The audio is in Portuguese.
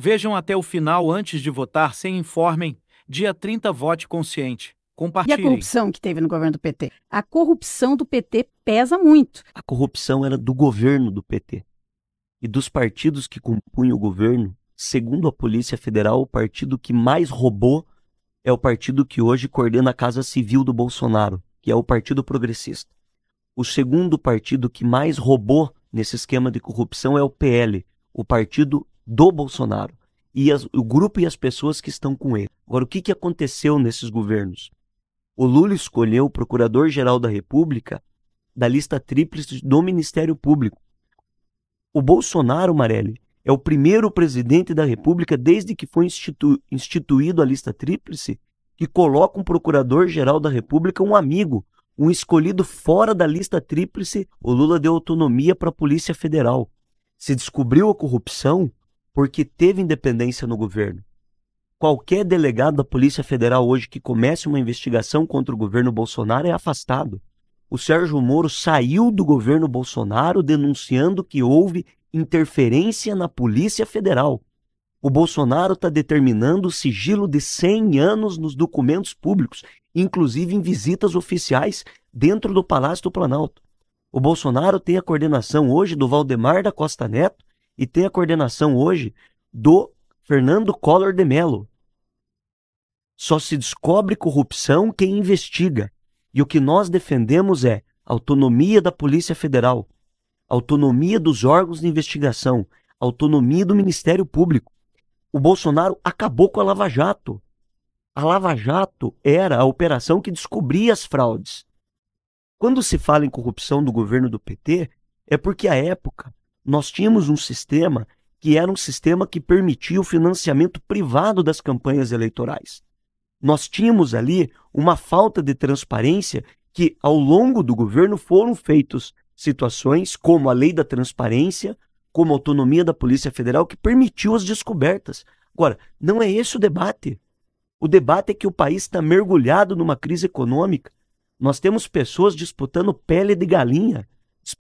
Vejam até o final antes de votar sem informem. Dia 30, vote consciente. E a corrupção que teve no governo do PT? A corrupção do PT pesa muito. A corrupção era do governo do PT e dos partidos que compunham o governo. Segundo a Polícia Federal, o partido que mais roubou é o partido que hoje coordena a Casa Civil do Bolsonaro, que é o Partido Progressista. O segundo partido que mais roubou nesse esquema de corrupção é o PL, o Partido do Bolsonaro e as, o grupo e as pessoas que estão com ele. Agora, o que, que aconteceu nesses governos? O Lula escolheu o Procurador-Geral da República da lista tríplice do Ministério Público. O Bolsonaro, Marelli, é o primeiro presidente da República desde que foi institu instituído a lista tríplice que coloca um procurador-geral da República um amigo, um escolhido fora da lista tríplice. O Lula deu autonomia para a Polícia Federal. Se descobriu a corrupção, porque teve independência no governo. Qualquer delegado da Polícia Federal hoje que comece uma investigação contra o governo Bolsonaro é afastado. O Sérgio Moro saiu do governo Bolsonaro denunciando que houve interferência na Polícia Federal. O Bolsonaro está determinando o sigilo de 100 anos nos documentos públicos, inclusive em visitas oficiais dentro do Palácio do Planalto. O Bolsonaro tem a coordenação hoje do Valdemar da Costa Neto, e tem a coordenação hoje do Fernando Collor de Mello. Só se descobre corrupção quem investiga. E o que nós defendemos é autonomia da Polícia Federal, autonomia dos órgãos de investigação, autonomia do Ministério Público. O Bolsonaro acabou com a Lava Jato. A Lava Jato era a operação que descobria as fraudes. Quando se fala em corrupção do governo do PT, é porque a época nós tínhamos um sistema que era um sistema que permitia o financiamento privado das campanhas eleitorais. Nós tínhamos ali uma falta de transparência que, ao longo do governo, foram feitas situações como a lei da transparência, como a autonomia da Polícia Federal, que permitiu as descobertas. Agora, não é esse o debate. O debate é que o país está mergulhado numa crise econômica. Nós temos pessoas disputando pele de galinha